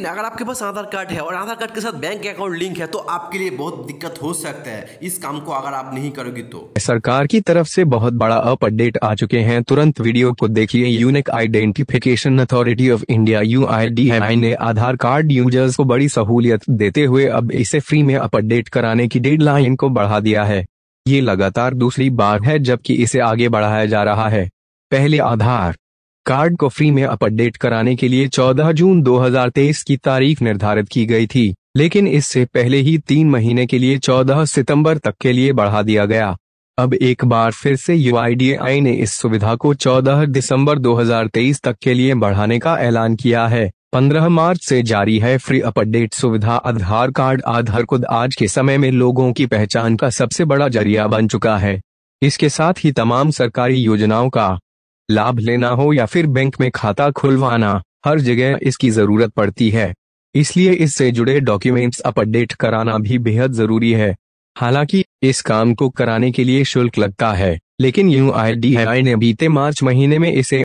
ना अगर आपके पास आधार कार्ड है और आधार कार्ड के साथ बैंक अकाउंट लिंक है तो आपके लिए बहुत दिक्कत हो सकता है इस काम को अगर आप नहीं करोगे तो सरकार की तरफ से बहुत बड़ा अप अपडेट आ चुके हैं तुरंत वीडियो को देखिए unique identification authority of India यू ने आधार कार्ड यूजर्स को बड़ी सहूलियत देते हुए अब इसे फ्री में अप अपडेट कराने की डेड को बढ़ा दिया है ये लगातार दूसरी बार है जबकि इसे आगे बढ़ाया जा रहा है पहले आधार कार्ड को फ्री में अपडेट कराने के लिए 14 जून 2023 की तारीख निर्धारित की गई थी लेकिन इससे पहले ही तीन महीने के लिए 14 सितंबर तक के लिए बढ़ा दिया गया अब एक बार फिर से यू ने इस सुविधा को 14 दिसंबर 2023 तक के लिए बढ़ाने का ऐलान किया है 15 मार्च से जारी है फ्री अपडेट सुविधा आधार कार्ड आधार खुद आज के समय में लोगों की पहचान का सबसे बड़ा जरिया बन चुका है इसके साथ ही तमाम सरकारी योजनाओं का लाभ लेना हो या फिर बैंक में खाता खुलवाना हर जगह इसकी जरूरत पड़ती है इसलिए इससे जुड़े डॉक्यूमेंट्स अपडेट कराना भी बेहद जरूरी है हालांकि इस काम को कराने के लिए शुल्क लगता है लेकिन यू आई ने बीते मार्च महीने में इसे